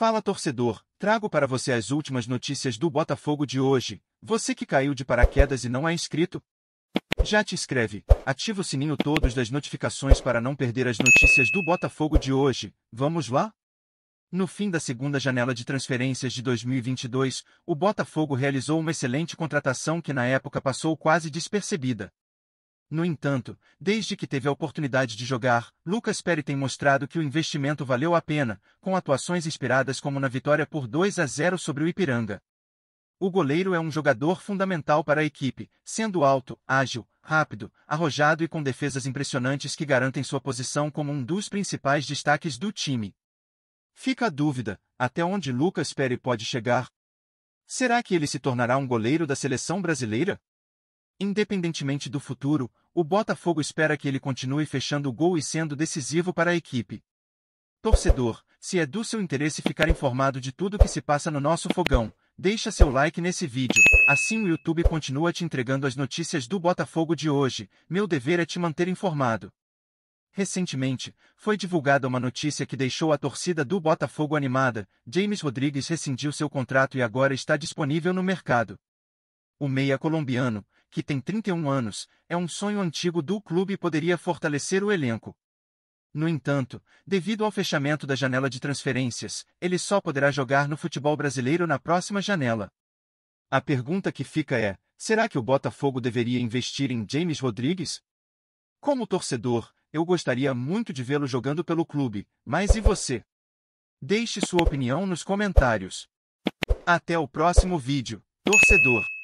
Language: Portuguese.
Fala torcedor, trago para você as últimas notícias do Botafogo de hoje. Você que caiu de paraquedas e não é inscrito, já te inscreve, ativa o sininho todos das notificações para não perder as notícias do Botafogo de hoje. Vamos lá? No fim da segunda janela de transferências de 2022, o Botafogo realizou uma excelente contratação que na época passou quase despercebida. No entanto, desde que teve a oportunidade de jogar, Lucas Perry tem mostrado que o investimento valeu a pena, com atuações inspiradas como na vitória por 2 a 0 sobre o Ipiranga. O goleiro é um jogador fundamental para a equipe, sendo alto, ágil, rápido, arrojado e com defesas impressionantes que garantem sua posição como um dos principais destaques do time. Fica a dúvida, até onde Lucas Perry pode chegar? Será que ele se tornará um goleiro da seleção brasileira? Independentemente do futuro, o Botafogo espera que ele continue fechando o gol e sendo decisivo para a equipe. Torcedor, se é do seu interesse ficar informado de tudo que se passa no nosso fogão, deixa seu like nesse vídeo, assim o YouTube continua te entregando as notícias do Botafogo de hoje, meu dever é te manter informado. Recentemente, foi divulgada uma notícia que deixou a torcida do Botafogo animada, James Rodrigues rescindiu seu contrato e agora está disponível no mercado. O meia colombiano, que tem 31 anos, é um sonho antigo do clube e poderia fortalecer o elenco. No entanto, devido ao fechamento da janela de transferências, ele só poderá jogar no futebol brasileiro na próxima janela. A pergunta que fica é: será que o Botafogo deveria investir em James Rodrigues? Como torcedor, eu gostaria muito de vê-lo jogando pelo clube, mas e você? Deixe sua opinião nos comentários. Até o próximo vídeo, torcedor!